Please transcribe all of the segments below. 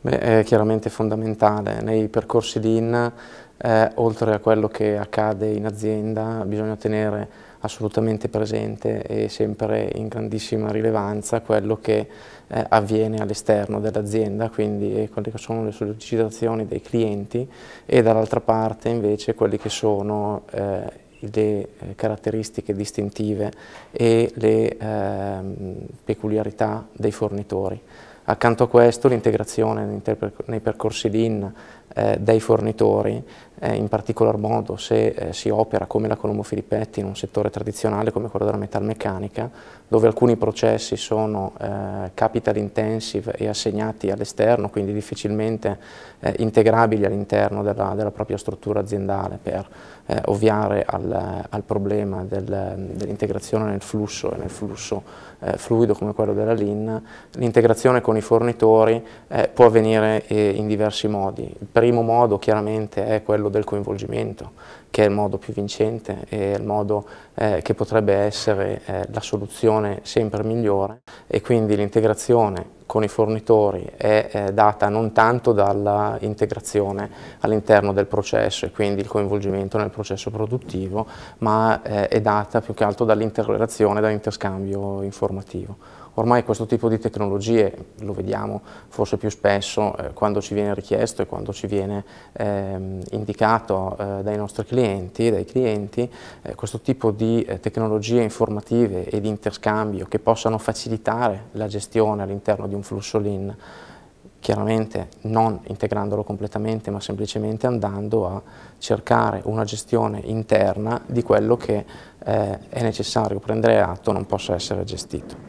Beh, è chiaramente fondamentale. Nei percorsi di IN, eh, oltre a quello che accade in azienda, bisogna tenere assolutamente presente e sempre in grandissima rilevanza quello che eh, avviene all'esterno dell'azienda, quindi eh, quelle che sono le sollecitazioni dei clienti e dall'altra parte invece quelli che sono eh, le eh, caratteristiche distintive e le ehm, peculiarità dei fornitori. Accanto a questo l'integrazione nei percorsi DIN eh, dai fornitori, eh, in particolar modo se eh, si opera come la Colombo Filippetti in un settore tradizionale come quello della metalmeccanica, dove alcuni processi sono eh, capital intensive e assegnati all'esterno, quindi difficilmente eh, integrabili all'interno della, della, propria struttura aziendale per eh, ovviare al, al problema del, dell'integrazione nel flusso e nel flusso fluido come quello della LIN, l'integrazione con i fornitori può avvenire in diversi modi. Il primo modo chiaramente è quello del coinvolgimento, che è il modo più vincente e il modo eh, che potrebbe essere eh, la soluzione sempre migliore e quindi l'integrazione con i fornitori è, è eh, data non tanto dall'integrazione all'interno del processo e quindi il coinvolgimento nel processo produttivo, ma eh, è data più che altro dall'interrelazione, dall'interscambio informativo. Ormai questo tipo di tecnologie lo vediamo forse più spesso eh, quando ci viene richiesto e quando ci viene eh, indicato eh, dai nostri clienti, dai clienti eh, questo tipo di eh, tecnologie informative e di interscambio che possano facilitare la gestione all'interno di un flusso lean, chiaramente non integrandolo completamente ma semplicemente andando a cercare una gestione interna di quello che eh, è necessario prendere atto non possa essere gestito.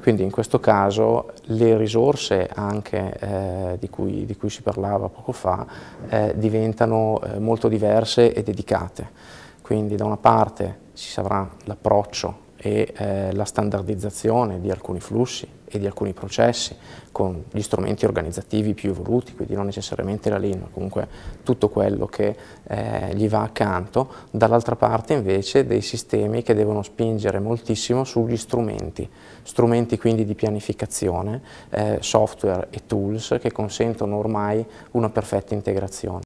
Quindi in questo caso le risorse anche eh, di, cui, di, cui, si parlava poco fa eh, diventano eh, molto diverse e dedicate. Quindi da una parte ci sarà l'approccio e eh, la standardizzazione di alcuni flussi e di alcuni processi con gli strumenti organizzativi più evoluti, quindi non necessariamente la LIN, ma comunque tutto quello che eh, gli va accanto, dall'altra parte invece dei sistemi che devono spingere moltissimo sugli strumenti, strumenti quindi di pianificazione, eh, software e tools che consentono ormai una perfetta integrazione.